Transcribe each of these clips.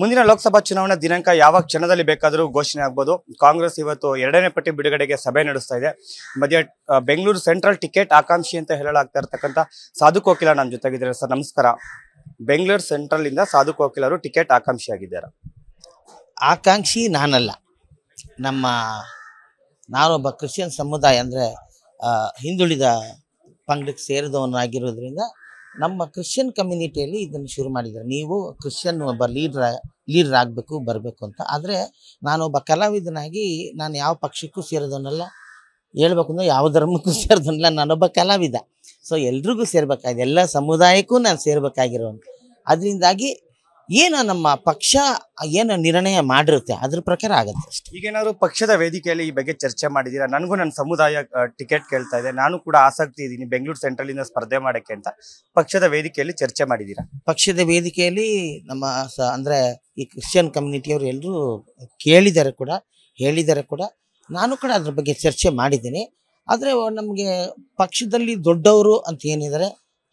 ಮುಂದಿನ ಲೋಕಸಭಾ ಚುನಾವಣಾ ದಿನಾಂಕ ಯಾವ ಕ್ಷಣದಲ್ಲಿ ಬೇಕಾದರೂ ಘೋಷಣೆ ಆಗ್ಬೋದು ಕಾಂಗ್ರೆಸ್ ಇವತ್ತು ಎರಡನೇ ಪಟ್ಟಿ ಬಿಡುಗಡೆಗೆ ಸಭೆ ನಡೆಸ್ತಾ ಇದೆ ಮಧ್ಯ ಬೆಂಗಳೂರು ಸೆಂಟ್ರಲ್ ಟಿಕೆಟ್ ಆಕಾಂಕ್ಷಿ ಅಂತ ಹೇಳಲಾಗ್ತಾ ಇರತಕ್ಕಂಥ ಸಾಧು ಕೋಕಿಲ ನಮ್ಮ ಜೊತೆಗಿದ್ದಾರೆ ಸರ್ ನಮಸ್ಕಾರ ಬೆಂಗಳೂರು ಸೆಂಟ್ರಲ್ ಇಂದ ಸಾಧು ಕೋಕಿಲರು ಟಿಕೆಟ್ ಆಕಾಂಕ್ಷಿ ಆಗಿದ್ದಾರೆ ಆಕಾಂಕ್ಷಿ ನಾನಲ್ಲ ನಮ್ಮ ನಾನೊಬ್ಬ ಕ್ರಿಶ್ಚಿಯನ್ ಸಮುದಾಯ ಅಂದರೆ ಹಿಂದುಳಿದ ಪಂಗಡಕ್ಕೆ ಸೇರಿದವನಾಗಿರೋದ್ರಿಂದ ನಮ್ಮ ಕ್ರಿಶ್ಚಿಯನ್ ಕಮ್ಯುನಿಟಿಯಲ್ಲಿ ಇದನ್ನು ಶುರು ಮಾಡಿದ್ದಾರೆ ನೀವು ಕ್ರಿಶ್ಚಿಯನ್ ಒಬ್ಬ ಲೀಡರ್ ಲೀಡರ್ ಆಗಬೇಕು ಬರಬೇಕು ಅಂತ ಆದರೆ ನಾನೊಬ್ಬ ಕಲಾವಿದನಾಗಿ ನಾನು ಯಾವ ಪಕ್ಷಕ್ಕೂ ಸೇರೋದನ್ನಲ್ಲ ಹೇಳ್ಬೇಕು ಅಂದ್ರೆ ಯಾವ ಧರ್ಮಕ್ಕೂ ಸೇರೋದನ್ನಲ್ಲ ನಾನೊಬ್ಬ ಕಲಾವಿದ ಸೊ ಎಲ್ರಿಗೂ ಸೇರ್ಬೇಕಾಗಿದೆ ಎಲ್ಲ ಸಮುದಾಯಕ್ಕೂ ನಾನು ಸೇರ್ಬೇಕಾಗಿರೋನು ಅದರಿಂದಾಗಿ ಏನು ನಮ್ಮ ಪಕ್ಷ ಏನು ನಿರ್ಣಯ ಮಾಡಿರುತ್ತೆ ಅದ್ರ ಪ್ರಕಾರ ಆಗುತ್ತೆ ಈಗ ಈಗೇನಾದ್ರು ಪಕ್ಷದ ವೇದಿಕೆಯಲ್ಲಿ ಈ ಬಗ್ಗೆ ಚರ್ಚೆ ಮಾಡಿದ್ದೀರಾ ನನಗೂ ನನ್ನ ಸಮುದಾಯ ಟಿಕೆಟ್ ಕೇಳ್ತಾ ಇದೆ ನಾನು ಕೂಡ ಆಸಕ್ತಿ ಇದ್ದೀನಿ ಬೆಂಗಳೂರು ಸೆಂಟ್ರಲ್ ಇಂದ ಸ್ಪರ್ಧೆ ಮಾಡೋಕ್ಕೆ ಅಂತ ಪಕ್ಷದ ವೇದಿಕೆಯಲ್ಲಿ ಚರ್ಚೆ ಮಾಡಿದ್ದೀರಾ ಪಕ್ಷದ ವೇದಿಕೆಯಲ್ಲಿ ನಮ್ಮ ಅಂದರೆ ಈ ಕ್ರಿಶ್ಚಿಯನ್ ಕಮ್ಯುನಿಟಿಯವರು ಎಲ್ಲರೂ ಕೇಳಿದ್ದಾರೆ ಕೂಡ ಹೇಳಿದ್ದಾರೆ ಕೂಡ ನಾನು ಕೂಡ ಅದ್ರ ಬಗ್ಗೆ ಚರ್ಚೆ ಮಾಡಿದ್ದೀನಿ ಆದರೆ ನಮಗೆ ಪಕ್ಷದಲ್ಲಿ ದೊಡ್ಡವರು ಅಂತ ಏನಿದ್ದಾರೆ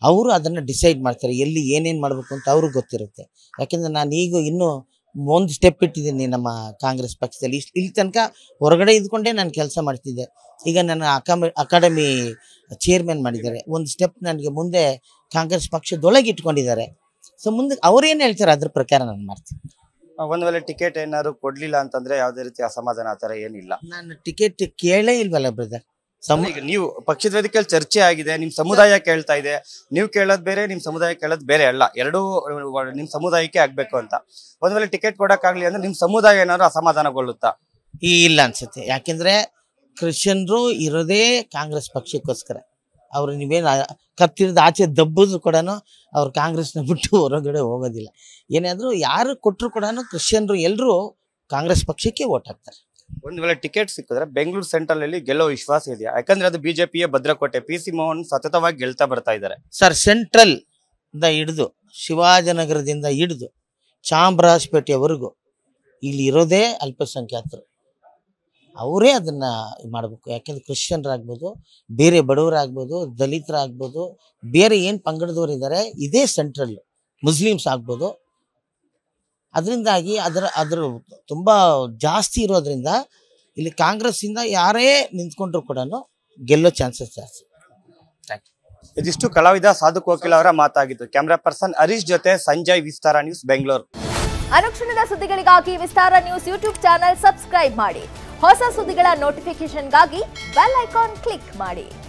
ಅವರು ಅದನ್ನು ಡಿಸೈಡ್ ಮಾಡ್ತಾರೆ ಎಲ್ಲಿ ಏನೇನು ಮಾಡಬೇಕು ಅಂತ ಅವ್ರಿಗೆ ಗೊತ್ತಿರುತ್ತೆ ಯಾಕೆಂದರೆ ನಾನು ಈಗ ಇನ್ನೂ ಒಂದು ಸ್ಟೆಪ್ ಇಟ್ಟಿದ್ದೀನಿ ನಮ್ಮ ಕಾಂಗ್ರೆಸ್ ಪಕ್ಷದಲ್ಲಿ ಇಷ್ಟು ಇಲ್ಲಿ ತನಕ ಹೊರಗಡೆ ಇದ್ಕೊಂಡೇ ನಾನು ಕೆಲಸ ಮಾಡ್ತಿದ್ದೆ ಈಗ ನನ್ನ ಅಕಾಮಿ ಅಕಾಡೆಮಿ ಚೇರ್ಮನ್ ಮಾಡಿದ್ದಾರೆ ಒಂದು ಸ್ಟೆಪ್ ನನಗೆ ಮುಂದೆ ಕಾಂಗ್ರೆಸ್ ಪಕ್ಷದೊಳಗೆ ಇಟ್ಕೊಂಡಿದ್ದಾರೆ ಸೊ ಮುಂದೆ ಅವ್ರೇನು ಹೇಳ್ತಾರೆ ಅದ್ರ ಪ್ರಕಾರ ನಾನು ಮಾಡ್ತೀನಿ ಒಂದು ವೇಳೆ ಟಿಕೆಟ್ ಏನಾದ್ರು ಕೊಡಲಿಲ್ಲ ಅಂತಂದ್ರೆ ಯಾವುದೇ ರೀತಿ ಅಸಮಾಧಾನ ಆ ಥರ ಏನಿಲ್ಲ ನಾನು ಟಿಕೆಟ್ ಕೇಳೇ ಇಲ್ವಲ್ಲ ಬ್ರದರ್ ನೀವು ಪಕ್ಷದ ವೇದಿಕೆಯಲ್ಲಿ ಚರ್ಚೆ ಆಗಿದೆ ನಿಮ್ ಸಮುದಾಯ ಕೇಳ್ತಾ ಇದೆ ನೀವು ಕೇಳೋದ್ ಬೇರೆ ನಿಮ್ ಸಮುದಾಯ ಕೇಳೋದ್ ಬೇರೆ ಅಲ್ಲ ಎರಡೂ ನಿಮ್ ಸಮುದಾಯಕ್ಕೆ ಆಗ್ಬೇಕು ಅಂತ ಒಂದ್ ವೇಳೆ ಟಿಕೆಟ್ ಕೊಡಕ್ಕಾಗ್ಲಿ ಅಂದ್ರೆ ನಿಮ್ ಸಮುದಾಯ ಏನಾದ್ರು ಅಸಮಾಧಾನಗೊಳ್ಳುತ್ತಾ ಈ ಇಲ್ಲ ಅನ್ಸುತ್ತೆ ಯಾಕೆಂದ್ರೆ ಕ್ರಿಶ್ಚಿಯನ್ರು ಇರೋದೇ ಕಾಂಗ್ರೆಸ್ ಪಕ್ಷಕ್ಕೋಸ್ಕರ ಅವರು ನೀವೇನು ಕತ್ತಿರದ ಆಚೆ ದಬ್ಬಿದ್ರು ಕೂಡ ಅವ್ರು ಕಾಂಗ್ರೆಸ್ನ ಬಿಟ್ಟು ಹೊರಗಡೆ ಹೋಗೋದಿಲ್ಲ ಆದರೂ ಯಾರು ಕೊಟ್ಟರು ಕೂಡ ಕ್ರಿಶ್ಚಿಯನ್ರು ಎಲ್ಲರೂ ಕಾಂಗ್ರೆಸ್ ಪಕ್ಷಕ್ಕೆ ಓಟ್ ಹಾಕ್ತಾರೆ ಒಂದು ವೇಳೆ ಟಿಕೆಟ್ ಸಿಕ್ಕಿದ್ರೆ ಬೆಂಗಳೂರು ಸೆಂಟ್ರಲ್ ಅಲ್ಲಿ ಗೆಲ್ಲೋ ವಿಶ್ವಾಸ ಇದೆಯಾ ಯಾಕಂದ್ರೆ ಅದು ಬಿಜೆಪಿಯ ಭದ್ರಕೋಟೆ ಪಿ ಸಿ ಮೋಹನ್ ಸತತವಾಗಿ ಗೆಲ್ತಾ ಬರ್ತಾ ಇದ್ದಾರೆ ಸರ್ ಸೆಂಟ್ರಲ್ ಇಂದ ಹಿಡಿದು ಶಿವಾಜನಗರದಿಂದ ಹಿಡಿದು ಚಾಮರಾಜಪೇಟೆಯವರೆಗೂ ಇಲ್ಲಿ ಇರೋದೇ ಅಲ್ಪಸಂಖ್ಯಾತರು ಅವರೇ ಅದನ್ನು ಮಾಡಬೇಕು ಯಾಕೆಂದ್ರೆ ಕ್ರಿಶ್ಚಿಯನ್ರಾಗ್ಬೋದು ಬೇರೆ ಬಡವರಾಗ್ಬೋದು ದಲಿತರಾಗ್ಬೋದು ಬೇರೆ ಏನು ಪಂಗಡದವರಿದ್ದಾರೆ ಇದೇ ಸೆಂಟ್ರಲ್ ಮುಸ್ಲಿಮ್ಸ್ ಆಗ್ಬೋದು ಅದರಿಂದಾಗಿ ಅದರ ಅದ್ರ ತುಂಬ ಜಾಸ್ತಿ ಇರೋದ್ರಿಂದ ಇಲ್ಲಿ ಕಾಂಗ್ರೆಸ್ಸಿಂದ ಯಾರೇ ನಿಂತ್ಕೊಂಡ್ರು ಕೂಡ ಗೆಲ್ಲೋ ಚಾನ್ಸಸ್ ಜಾಸ್ತಿ ಥ್ಯಾಂಕ್ ಯು ಇದಿಷ್ಟು ಕಲಾವಿದ ಸಾಧು ಕೋಕಿಲ್ ಅವರ ಮಾತಾಗಿತ್ತು ಕ್ಯಾಮರಾ ಪರ್ಸನ್ ಹರೀಶ್ ಜೊತೆ ಸಂಜಯ್ ವಿಸ್ತಾರ ನ್ಯೂಸ್ ಬೆಂಗಳೂರು ಅನುಕ್ಷಣದ ಸುದ್ದಿಗಳಿಗಾಗಿ Vistara news YouTube channel subscribe ಮಾಡಿ ಹೊಸ ಸುದ್ದಿಗಳ ನೋಟಿಫಿಕೇಶನ್ಗಾಗಿ ಬೆಲ್ ಐಕಾನ್ ಕ್ಲಿಕ್ ಮಾಡಿ